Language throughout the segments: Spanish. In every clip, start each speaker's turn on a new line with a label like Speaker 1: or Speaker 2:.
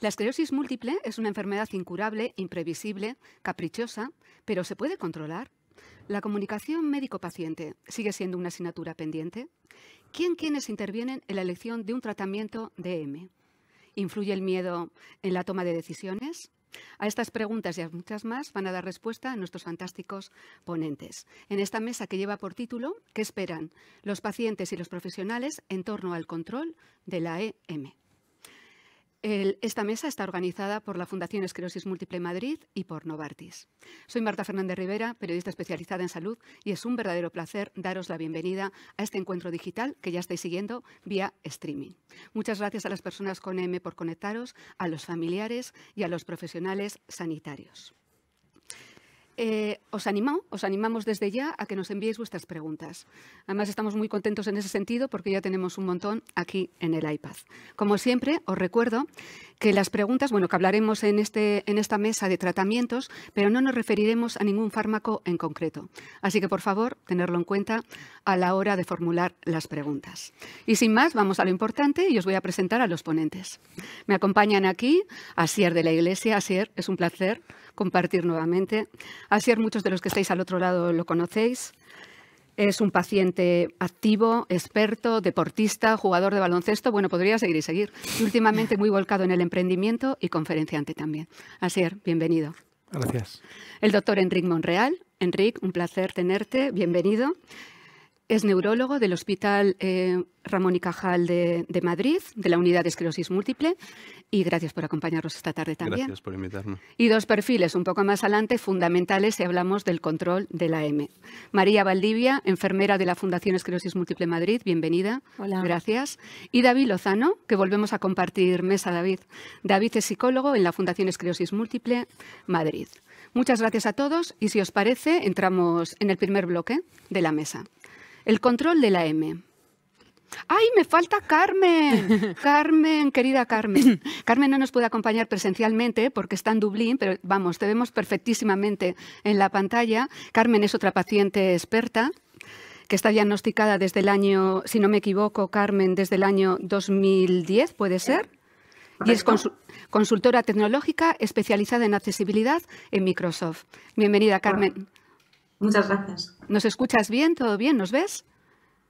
Speaker 1: La esclerosis múltiple es una enfermedad incurable, imprevisible, caprichosa, pero ¿se puede controlar? ¿La comunicación médico-paciente sigue siendo una asignatura pendiente? ¿Quién quienes intervienen en la elección de un tratamiento de M? ¿Influye el miedo en la toma de decisiones? A estas preguntas y a muchas más van a dar respuesta nuestros fantásticos ponentes. En esta mesa que lleva por título, ¿qué esperan los pacientes y los profesionales en torno al control de la EM? esta mesa está organizada por la Fundación Esclerosis Múltiple Madrid y por Novartis. Soy Marta Fernández Rivera, periodista especializada en salud, y es un verdadero placer daros la bienvenida a este encuentro digital que ya estáis siguiendo vía streaming. Muchas gracias a las personas con M por conectaros, a los familiares y a los profesionales sanitarios. Eh, os animamos, os animamos desde ya a que nos enviéis vuestras preguntas. Además, estamos muy contentos en ese sentido porque ya tenemos un montón aquí en el iPad. Como siempre, os recuerdo que las preguntas, bueno, que hablaremos este, en, esta mesa de tratamientos, pero no nos referiremos a ningún fármaco en concreto. Así que, por favor, tenerlo en cuenta a la hora de formular las preguntas. Y sin más, vamos a lo importante y os voy a presentar a los ponentes. Me acompañan aquí Asier de la Iglesia. Asier, es un placer compartir nuevamente. Asier, muchos de los que estáis al otro lado lo conocéis. Es un paciente activo, experto, deportista, jugador de baloncesto. Bueno, podría seguir y seguir. últimamente muy volcado en el emprendimiento y conferenciante también. Asier, bienvenido. Gracias. El doctor Enrique Monreal. Enrique, un placer tenerte. Bienvenido. Es neurólogo del Hospital eh, Ramón y Cajal de, Madrid, de la Unidad de Esclerosis Múltiple. Y gracias por acompañarnos esta tarde también. Gracias por invitarme. Y dos perfiles un poco más adelante fundamentales si hablamos del control de la M. María Valdivia, enfermera de la Fundación Esclerosis Múltiple Madrid. Bienvenida. Hola. Gracias. Y David Lozano, que volvemos a compartir mesa, David. David es psicólogo en la Fundación Esclerosis Múltiple Madrid. Muchas gracias a todos y si os parece, entramos en el primer bloque de la mesa. El control de la M. ¡Ay, me falta Carmen! Carmen, querida Carmen. Carmen no nos puede acompañar presencialmente porque está en Dublín, pero vamos, te vemos perfectísimamente en la pantalla. Carmen es otra paciente experta que está diagnosticada desde el año, si no me equivoco, Carmen, desde el año 2010, ¿puede ser? Y es consultora tecnológica especializada en accesibilidad en Microsoft. Bienvenida, Carmen. Muchas gracias. ¿Nos escuchas bien? ¿Todo bien? ¿Nos ves?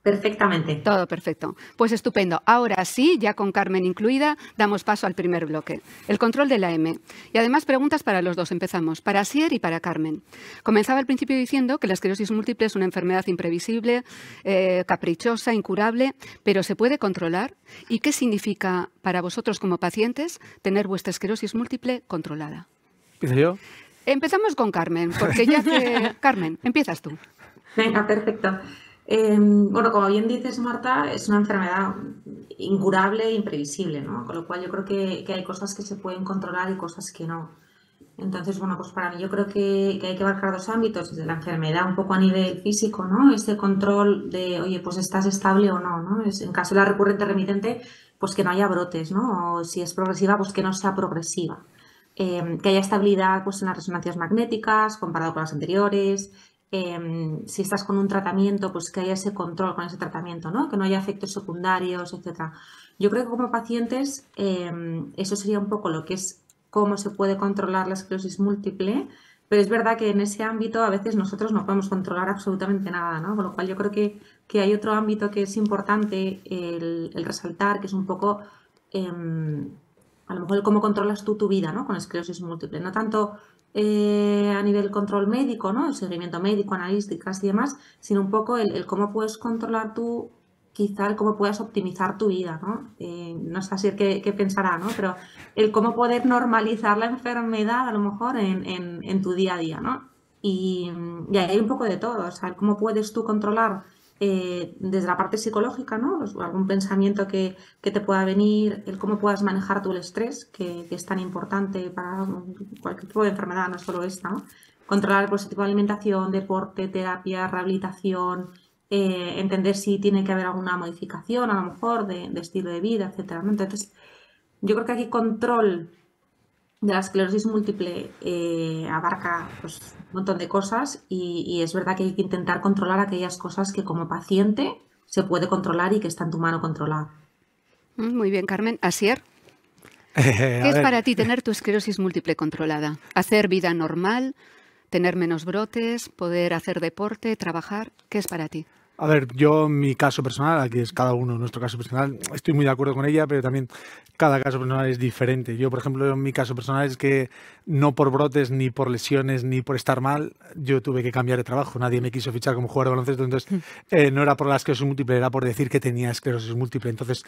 Speaker 1: Perfectamente. Todo perfecto. Pues estupendo. Ahora sí, ya con Carmen incluida, damos paso al primer bloque, el control de la M. Y además preguntas para los dos. Empezamos, para Sier y para Carmen. Comenzaba al principio diciendo que la esclerosis múltiple es una enfermedad imprevisible, eh, caprichosa, incurable, pero se puede controlar. ¿Y qué significa para vosotros como pacientes tener vuestra esclerosis múltiple controlada? yo? Empezamos con Carmen, porque ya
Speaker 2: que... Carmen, empiezas tú. Venga, perfecto. Em, bueno, como bien dices, Marta, es una enfermedad incurable e imprevisible, ¿no? Con lo cual yo creo que, hay cosas que se pueden controlar y cosas que no. Entonces, bueno, pues para mí yo creo que, hay que abarcar dos ámbitos, desde la enfermedad un poco a nivel físico, ¿no? Ese control de, oye, pues estás estable o no, ¿no? en caso de la recurrente remitente, pues que no haya brotes, ¿no? O si es progresiva, pues que no sea progresiva. Em, que haya estabilidad pues, en las resonancias magnéticas comparado con las anteriores, em, si estás con un tratamiento, pues que haya ese control con ese tratamiento, ¿no? que no haya efectos secundarios, etc. Yo creo que como pacientes em, eso sería un poco lo que es cómo se puede controlar la esclerosis múltiple, pero es verdad que en ese ámbito a veces nosotros no podemos controlar absolutamente nada, ¿no? con lo cual yo creo que, hay otro ámbito que es importante el, resaltar, que es un poco a lo mejor el cómo controlas tú tu vida ¿no? con esclerosis múltiple, no tanto eh, a nivel control médico, ¿no? el seguimiento médico, analíticas y demás, sino un poco el, cómo puedes controlar tú, quizá el cómo puedes optimizar tu vida. No, eh, no sé así qué, que pensará, ¿no? pero el cómo poder normalizar la enfermedad a lo mejor en, tu día a día. ¿no? Y, hay un poco de todo, o cómo puedes tú controlar eh, desde la parte psicológica, ¿no? algún pensamiento que, te pueda venir, el cómo puedas manejar tú el estrés, que, es tan importante para cualquier tipo de enfermedad, no solo esta, ¿no? Controlar pues, el tipo de alimentación, deporte, terapia, rehabilitación, eh, entender si tiene que haber alguna modificación, a lo mejor, de, estilo de vida, etc. Entonces, yo creo que aquí control de la esclerosis múltiple eh, abarca pues, un montón de cosas y, es verdad que hay que intentar controlar aquellas cosas que como paciente se puede controlar y que está en tu mano controlar. Mm, muy bien, Carmen. Asier,
Speaker 3: ¿qué es para ti
Speaker 1: tener tu esclerosis múltiple controlada? ¿Hacer vida normal? ¿Tener menos brotes? ¿Poder hacer deporte? ¿Trabajar? ¿Qué es para ti?
Speaker 3: A ver, yo mi caso personal, aquí es cada uno nuestro caso personal, estoy muy de acuerdo con ella, pero también cada caso personal es diferente. Yo, por ejemplo, en mi caso personal es que no por brotes, ni por lesiones, ni por estar mal, yo tuve que cambiar de trabajo. Nadie me quiso fichar como jugador de baloncesto, entonces mm. eh, no era por la esclerosis múltiple, era por decir que tenía esclerosis múltiple. Entonces,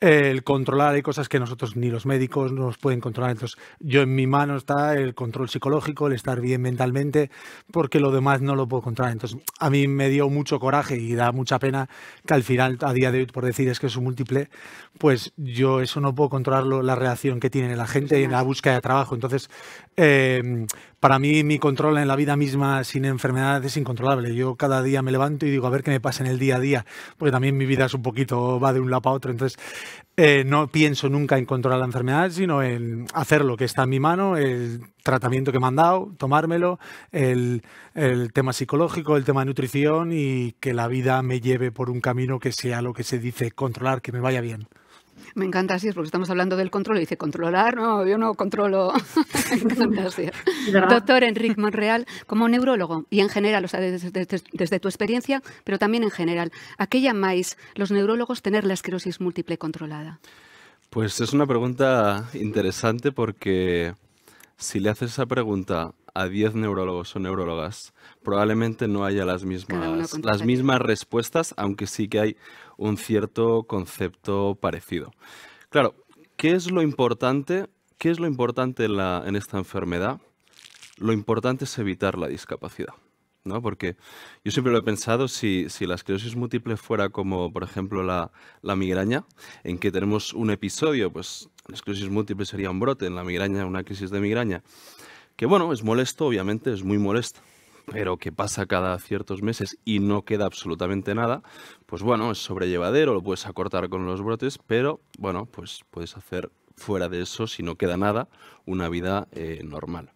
Speaker 3: el controlar hay cosas que nosotros ni los médicos nos pueden controlar. Entonces, yo en mi mano está el control psicológico, el estar bien mentalmente, porque lo demás no lo puedo controlar. Entonces, a mí me dio mucho coraje y y da mucha pena que al final, a día de hoy, por decir es que es un múltiple, pues yo eso no puedo controlarlo, la reacción que tiene la gente en la búsqueda de trabajo. Entonces, em, para mí mi control en la vida misma sin enfermedad es incontrolable. Yo cada día me levanto y digo a ver qué me pasa en el día a día, porque también mi vida es un poquito, va de un lado a otro. Entonces, eh, no pienso nunca en controlar la enfermedad, sino en hacer lo que está en mi mano, el tratamiento que me han dado, tomármelo, el, el, tema psicológico, el tema de nutrición y que la vida me lleve por un camino que sea lo que se dice controlar, que me vaya bien.
Speaker 1: Me encanta así, porque estamos hablando del control y dice, controlar, no, yo no controlo. Me encanta así. Doctor Enrique Monreal, como neurólogo y en general, o sea, desde, desde, tu experiencia, pero también en general, ¿a qué llamáis los neurólogos tener la esclerosis múltiple controlada?
Speaker 4: Pues es una pregunta interesante porque si le haces esa pregunta a 10 neurólogos o neurólogas, probablemente no haya las mismas, las mismas respuestas, aunque sí que hay un cierto concepto parecido. Claro, ¿qué es lo importante? ¿Qué es lo importante en, esta enfermedad? Lo importante es evitar la discapacidad. ¿no? Porque yo siempre lo he pensado, si, si, la esclerosis múltiple fuera como, por ejemplo, la, la, migraña, en que tenemos un episodio, pues la esclerosis múltiple sería un brote, en la migraña una crisis de migraña que bueno, es molesto, obviamente, es muy molesto, pero que pasa cada ciertos meses y no queda absolutamente nada, pues bueno, es sobrellevadero, lo puedes acortar con los brotes, pero bueno, pues puedes hacer fuera de eso, si no queda nada, una vida eh, normal.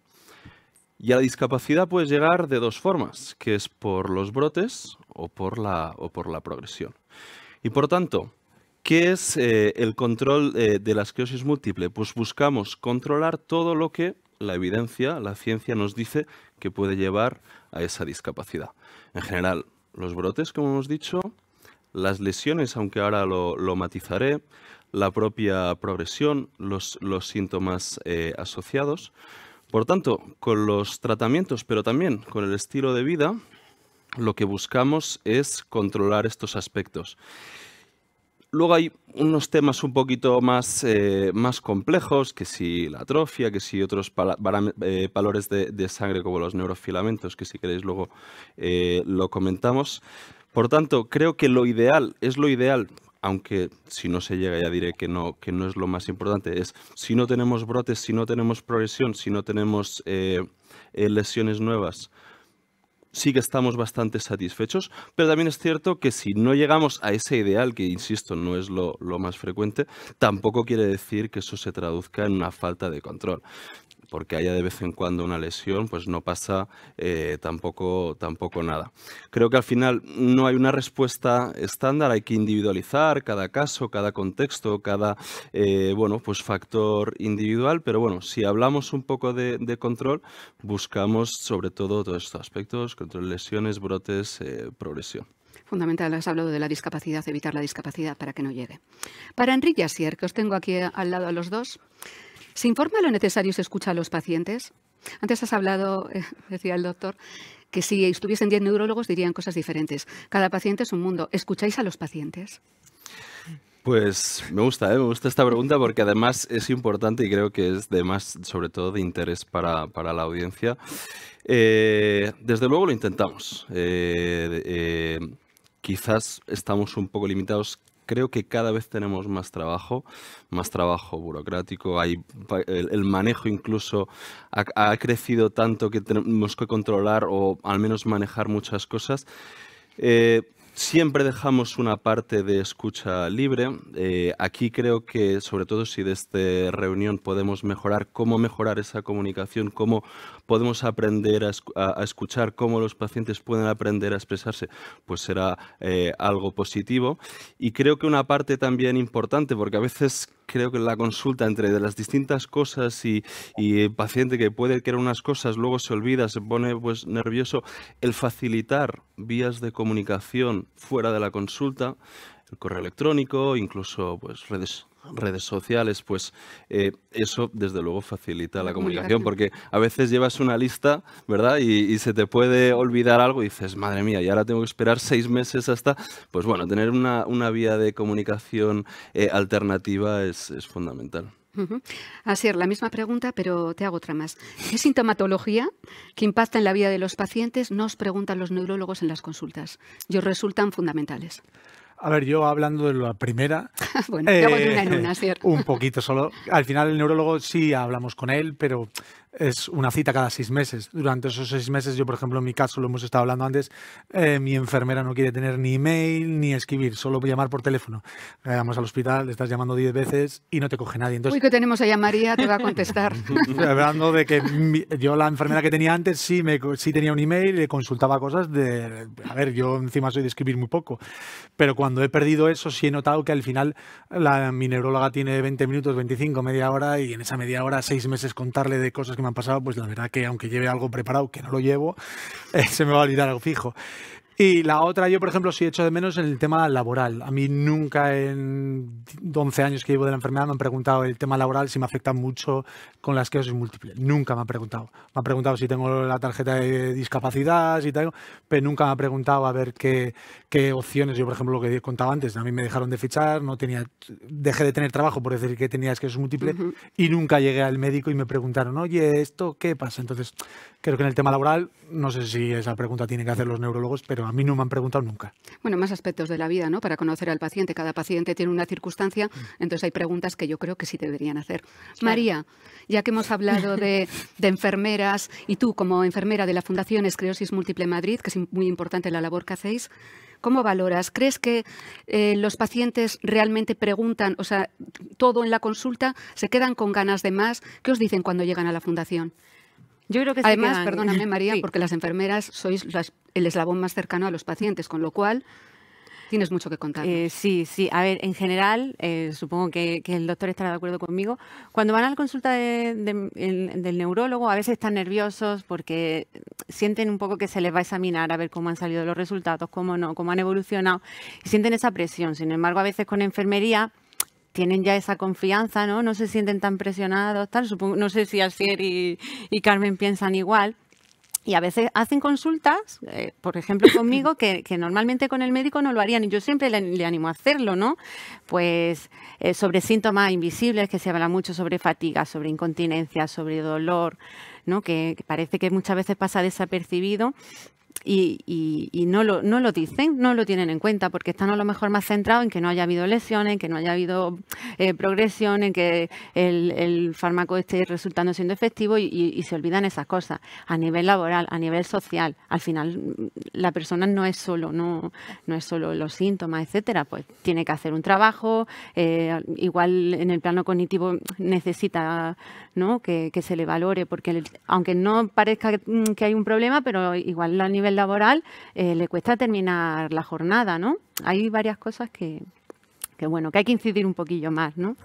Speaker 4: Y a la discapacidad puede llegar de dos formas, que es por los brotes o por la, o por la progresión. Y por tanto, ¿qué es eh, el control eh, de la esclerosis múltiple? Pues buscamos controlar todo lo que la evidencia, la ciencia nos dice que puede llevar a esa discapacidad. En general, los brotes, como hemos dicho, las lesiones, aunque ahora lo, matizaré, la propia progresión, los, síntomas eh, asociados. Por tanto, con los tratamientos, pero también con el estilo de vida, lo que buscamos es controlar estos aspectos. Luego hay unos temas un poquito más, eh, más complejos, que si la atrofia, que si otros valores eh, de, sangre como los neurofilamentos, que si queréis luego eh, lo comentamos. Por tanto, creo que lo ideal es lo ideal, aunque si no se llega ya diré que no, que no es lo más importante, es si no tenemos brotes, si no tenemos progresión, si no tenemos lesiones nuevas, sí que estamos bastante satisfechos, pero también es cierto que si no llegamos a ese ideal, que insisto, no es lo, más frecuente, tampoco quiere decir que eso se traduzca en una falta de control porque haya de vez en cuando una lesión, pues no pasa eh, tampoco, tampoco nada. Creo que al final no hay una respuesta estándar, hay que individualizar cada caso, cada contexto, cada eh, bueno, pues factor individual, pero bueno, si hablamos un poco de, control, buscamos sobre todo todos estos aspectos, control de lesiones, brotes, eh, progresión
Speaker 1: fundamental. Has hablado de la discapacidad, evitar la discapacidad para que no llegue. Para Enrique Asier, que os tengo aquí al lado a los dos, ¿Se informa lo necesario y se escucha a los pacientes? Antes has hablado, eh, decía el doctor, que si estuviesen 10 neurólogos dirían cosas diferentes. Cada paciente es un mundo. ¿Escucháis a los pacientes?
Speaker 4: Pues me gusta, ¿eh? me gusta esta pregunta porque además es importante y creo que es de más, sobre todo, de interés para, la audiencia. Eh, desde luego lo intentamos. quizás estamos un poco limitados creo que cada vez tenemos más trabajo, más trabajo burocrático, hay, el, manejo incluso ha, crecido tanto que tenemos que controlar o al menos manejar muchas cosas. Eh, siempre dejamos una parte de escucha libre. Eh, aquí creo que, sobre todo si de esta reunión podemos mejorar, cómo mejorar esa comunicación, cómo podemos aprender a, escuchar, cómo los pacientes pueden aprender a expresarse, pues será eh, algo positivo. Y creo que una parte también importante, porque a veces creo que la consulta entre las distintas cosas y, el paciente que puede querer unas cosas, luego se olvida, se pone pues nervioso, el facilitar vías de comunicación fuera de la consulta, el correo electrónico, incluso pues redes redes sociales, pues eh, eso desde luego facilita la, comunicación, porque a veces llevas una lista, ¿verdad? Y, se te puede olvidar algo y dices, madre mía, y ahora tengo que esperar seis meses hasta, pues bueno, tener una, vía de comunicación eh, alternativa es, fundamental.
Speaker 1: Así es, la misma pregunta, pero te hago otra más. ¿Qué sintomatología que impacta en la vida de los pacientes nos preguntan los neurólogos en las consultas? Ellos resultan fundamentales.
Speaker 3: A ver, yo hablando de la primera. Eh, un poquito solo. Al final, el neurólogo sí hablamos con él, pero es una cita cada seis meses. Durante esos seis meses, yo, por ejemplo, en mi caso, lo hemos estado hablando antes, eh, mi enfermera no quiere tener ni email ni escribir, solo llamar por teléfono. Eh, vamos al hospital, le estás llamando diez veces y no te coge nadie. Entonces, Uy,
Speaker 1: que tenemos a María, te va a contestar. hablando
Speaker 3: de que yo, la enfermera que tenía antes, sí, me, sí tenía un email, le consultaba cosas de. A ver, yo encima soy de escribir muy poco, pero cuando he perdido eso, sí he notado que al final la, mi neuróloga tiene 20 minutos, 25, media hora, y en esa media hora, seis meses contarle de cosas que han pasado, pues la verdad que aunque lleve algo preparado, que no lo llevo, eh, se me va a olvidar algo fijo. Y la otra, yo por ejemplo, sí echo de menos en el tema laboral. A mí nunca en 11 años que llevo de la enfermedad me han preguntado el tema laboral si me afecta mucho con la esclerosis múltiple. Nunca me han preguntado. Me han preguntado si tengo la tarjeta de discapacidad, y tal. pero nunca me han preguntado a ver qué, opciones. Yo por ejemplo, lo que contaba antes, a mí me dejaron de fichar, no tenía, dejé de tener trabajo por decir que tenía esclerosis múltiple y nunca llegué al médico y me preguntaron, oye, ¿esto qué pasa? Entonces, creo que en el tema laboral, no sé si esa pregunta tiene que hacer los neurólogos, pero a mí no me han preguntado nunca.
Speaker 1: Bueno, más aspectos de la vida, ¿no? Para conocer al paciente. Cada paciente tiene una circunstancia, mm. entonces hay preguntas que yo creo que sí deberían hacer. María, ya que hemos hablado de, enfermeras y tú como enfermera de la Fundación Esclerosis Múltiple Madrid, que es muy importante la labor que hacéis, ¿cómo valoras? ¿Crees que eh, los pacientes realmente preguntan, o sea, todo en la consulta, se quedan con ganas de más? ¿Qué os dicen cuando llegan a la Fundación? que Además, perdóname María, porque las enfermeras sois el eslabón más cercano a los pacientes, con lo cual tienes mucho que contar. Eh, sí, sí. A ver, en general, eh, supongo que, el doctor estará de acuerdo conmigo. Cuando van a la consulta
Speaker 5: del neurólogo, a veces están nerviosos porque sienten un poco que se les va a examinar a ver cómo han salido los resultados, cómo no, cómo han evolucionado, y sienten esa presión. Sin embargo, a veces con enfermería tienen ya esa confianza, ¿no? No se sienten tan presionados, tal. no sé si Alcier y, Carmen piensan igual. Y a veces hacen consultas, eh, por ejemplo, conmigo, que, normalmente con el médico no lo harían. Y yo siempre le, animo a hacerlo, ¿no? Pues eh, sobre síntomas invisibles, que se habla mucho sobre fatiga, sobre incontinencia, sobre dolor, ¿no? que parece que muchas veces pasa desapercibido y, no, lo, no lo dicen, no lo tienen en cuenta, porque están a lo mejor más centrados en que no haya habido lesiones, en que no haya habido eh, progresión, en que el, fármaco esté resultando siendo efectivo y, se olvidan esas cosas. A nivel laboral, a nivel social, al final mm, la persona no es solo, no, no es solo los síntomas, etcétera, pues tiene que hacer un trabajo, eh, igual en el plano cognitivo necesita ¿no? que, se le valore, porque aunque no parezca mm, que hay un problema, pero igual a nivel laboral, eh, le cuesta terminar la jornada, ¿no? Hay varias cosas que, que, bueno, que hay que incidir un poquillo más, ¿no?